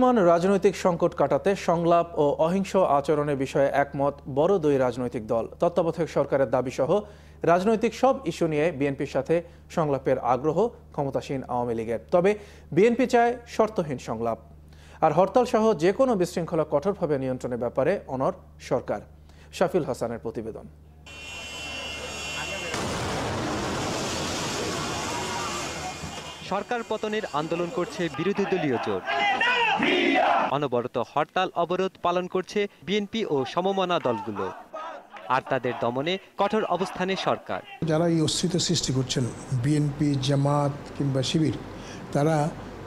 বর্তমান রাজনৈতিক সংকট কাটাতে সংলাপ ও অহিংস আচরণের বিষয়ে একমত বড় দুই রাজনৈতিক দল তত্ত্বাবধায়ক সরকারের দাবি সহ রাজনৈতিক সব ইস্যু নিয়ে বিএনপির সাথে সংলাপের আগ্রহ ক্ষমতাসীন আওয়ামী লীগের তবে বিএনপি চায় শর্তহীন সংলাপ আর হরতাল সহ যে কোনো বিশৃঙ্খলা কঠোরভাবে নিয়ন্ত্রণের ব্যাপারে অনর সরকার শাফিল হাসানের প্রতিবেদন সরকার পতনের আন্দোলন করছে বিরোধী দলীয় জোট অনবরত হরতাল অবরোধ পালন করছে বিএনপি ও সমমনা দলগুলো আর তাদের দমনে কঠোর অবস্থানে সরকার যারা এই অস্তিত্ব সৃষ্টি করছেন বিএনপি জামাত কিংবা শিবির তারা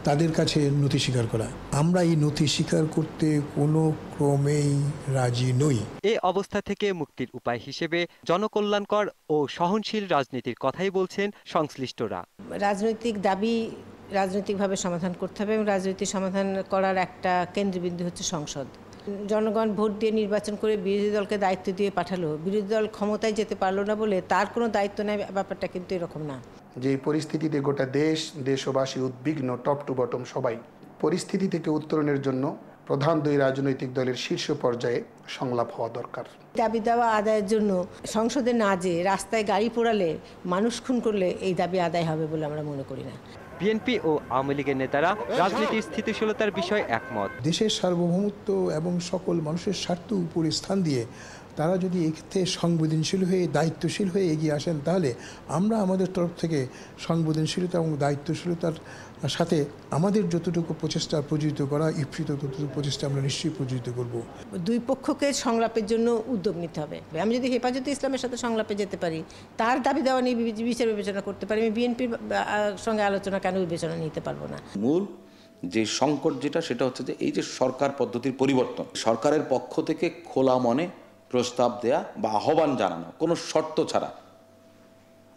তাদের কাছে নথি স্বীকার করা আমরা এই নথি স্বীকার করতে কোনো ক্রমেই রাজি নই এ অবস্থা থেকে মুক্তির উপায় হিসেবে জনকল্যাণকর ও সহনশীল রাজনীতির কথাই বলছেন সংশ্লিষ্টরা রাজনৈতিক দাবি রাজনৈতিকভাবে সমাধান করতে হবে এবং রাজনৈতিক সমাধান করার একটা কেন্দ্রবিন্দু হচ্ছে সংসদ জনগণ ভোট দিয়ে নির্বাচন করে বিরোধী দলকে দায়িত্ব দিয়ে পাঠালো বিরোধী দল ক্ষমতায় যেতে পারলো না বলে তার কোনো দায়িত্ব নেয় ব্যাপারটা কিন্তু এরকম না যে পরিস্থিতিতে গোটা দেশ দেশবাসী উদ্বিগ্ন টপ টু বটম সবাই পরিস্থিতি থেকে উত্তরণের জন্য প্রধান দুই রাজনৈতিক দলের শীর্ষ পর্যায়ে সংলাপ হওয়া দরকার দাবি দাওয়া আদায়ের জন্য সংসদে না যে রাস্তায় গাড়ি পোড়ালে মানুষ খুন করলে এই দাবি আদায় হবে বলে আমরা মনে করি না বিএনপি ও আওয়ামী লীগের নেতারা রাজনীতির স্থিতিশীলতার বিষয়ে একমত দেশের সার্বভৌমত্ব এবং সকল মানুষের স্বার্থ উপরে স্থান দিয়ে তারা যদি এক্ষেত্রে সংবেদনশীল হয়ে দায়িত্বশীল হয়ে এগিয়ে আসেন তাহলে আমরা আমাদের তরফ থেকে সংবেদনশীলতা এবং দায়িত্বশীলতার সাথে আমাদের যতটুকু প্রচেষ্টা প্রযোজিত করা ইপ্সিত ততটুকু প্রচেষ্টা আমরা নিশ্চয়ই প্রযোজিত করব দুই পক্ষকে সংলাপের জন্য উদ্যোগ নিতে হবে আমি যদি হেফাজতে ইসলামের সাথে সংলাপে যেতে পারি তার দাবি দেওয়া নিয়ে বিচার বিবেচনা করতে পারি আমি বিএনপির সঙ্গে আলোচনা কেন বিবেচনা নিতে পারবো না মূল যে সংকট যেটা সেটা হচ্ছে যে এই যে সরকার পদ্ধতির পরিবর্তন সরকারের পক্ষ থেকে খোলা মনে প্রস্তাব দেয়া বা আহ্বান জানানো কোনো শর্ত ছাড়া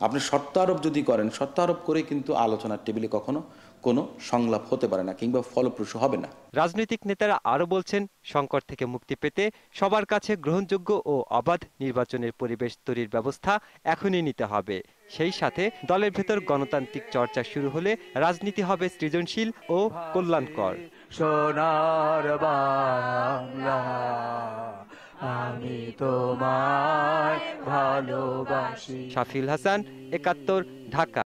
আপনি আরোপ যদি করেন আরোপ করে কিন্তু আলোচনার টেবিলে কখনো কোনো সংলাপ হতে পারে না কিংবা ফলপ্রসূ হবে না রাজনৈতিক নেতারা আরো বলছেন সংকট থেকে মুক্তি পেতে সবার কাছে গ্রহণযোগ্য ও অবাধ নির্বাচনের পরিবেশ তৈরির ব্যবস্থা এখনই নিতে হবে সেই সাথে দলের ভেতর গণতান্ত্রিক চর্চা শুরু হলে রাজনীতি হবে সৃজনশীল ও কল্যাণকর সোনার বাংলা আমি তোমায় ভালোবাসি শাফিল হাসান একাত্তর ঢাকা